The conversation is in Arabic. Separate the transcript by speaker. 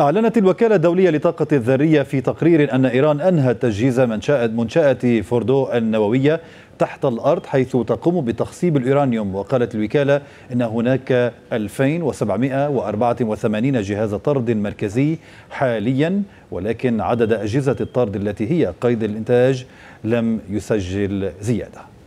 Speaker 1: أعلنت الوكالة الدولية للطاقة الذرية في تقرير أن إيران أنهت تجهيز منشأة منشأة فوردو النووية تحت الأرض حيث تقوم بتخصيب الإورانيوم وقالت الوكالة أن هناك 2784 جهاز طرد مركزي حاليا ولكن عدد أجهزة الطرد التي هي قيد الإنتاج لم يسجل زيادة